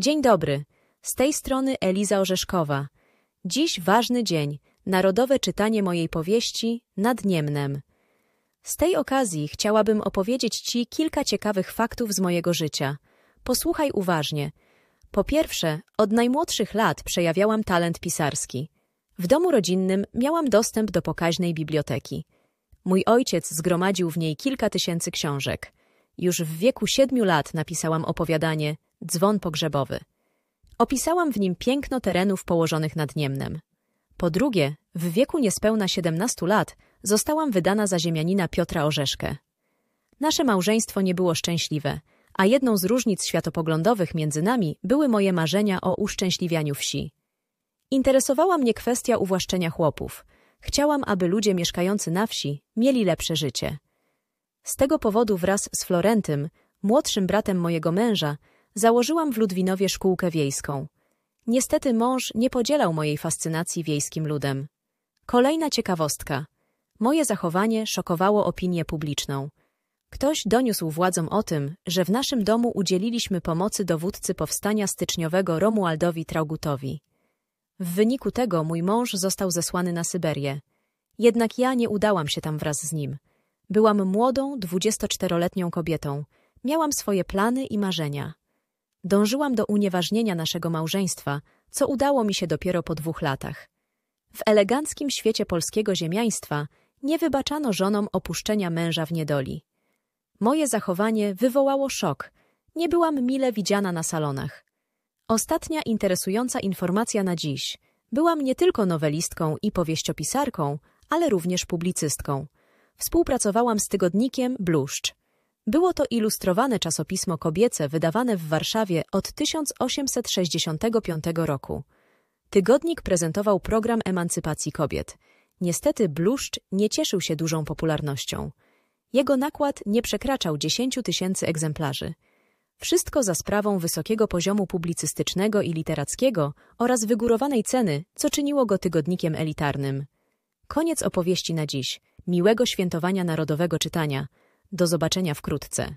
Dzień dobry. Z tej strony Eliza Orzeszkowa. Dziś ważny dzień, narodowe czytanie mojej powieści Nad Niemnem. Z tej okazji chciałabym opowiedzieć Ci kilka ciekawych faktów z mojego życia. Posłuchaj uważnie. Po pierwsze, od najmłodszych lat przejawiałam talent pisarski. W domu rodzinnym miałam dostęp do pokaźnej biblioteki. Mój ojciec zgromadził w niej kilka tysięcy książek. Już w wieku siedmiu lat napisałam opowiadanie dzwon pogrzebowy. Opisałam w nim piękno terenów położonych nad Niemnem. Po drugie, w wieku niespełna 17 lat zostałam wydana za ziemianina Piotra Orzeszkę. Nasze małżeństwo nie było szczęśliwe, a jedną z różnic światopoglądowych między nami były moje marzenia o uszczęśliwianiu wsi. Interesowała mnie kwestia uwłaszczenia chłopów. Chciałam, aby ludzie mieszkający na wsi mieli lepsze życie. Z tego powodu wraz z Florentym, młodszym bratem mojego męża, Założyłam w Ludwinowie szkółkę wiejską. Niestety mąż nie podzielał mojej fascynacji wiejskim ludem. Kolejna ciekawostka. Moje zachowanie szokowało opinię publiczną. Ktoś doniósł władzom o tym, że w naszym domu udzieliliśmy pomocy dowódcy powstania styczniowego Romualdowi Traugutowi. W wyniku tego mój mąż został zesłany na Syberię. Jednak ja nie udałam się tam wraz z nim. Byłam młodą, 24-letnią kobietą. Miałam swoje plany i marzenia. Dążyłam do unieważnienia naszego małżeństwa, co udało mi się dopiero po dwóch latach. W eleganckim świecie polskiego ziemiaństwa nie wybaczano żonom opuszczenia męża w niedoli. Moje zachowanie wywołało szok. Nie byłam mile widziana na salonach. Ostatnia interesująca informacja na dziś. Byłam nie tylko nowelistką i powieściopisarką, ale również publicystką. Współpracowałam z tygodnikiem Bluszcz, było to ilustrowane czasopismo kobiece wydawane w Warszawie od 1865 roku. Tygodnik prezentował program emancypacji kobiet. Niestety bluszcz nie cieszył się dużą popularnością. Jego nakład nie przekraczał 10 tysięcy egzemplarzy. Wszystko za sprawą wysokiego poziomu publicystycznego i literackiego oraz wygórowanej ceny, co czyniło go tygodnikiem elitarnym. Koniec opowieści na dziś. Miłego świętowania narodowego czytania. Do zobaczenia wkrótce.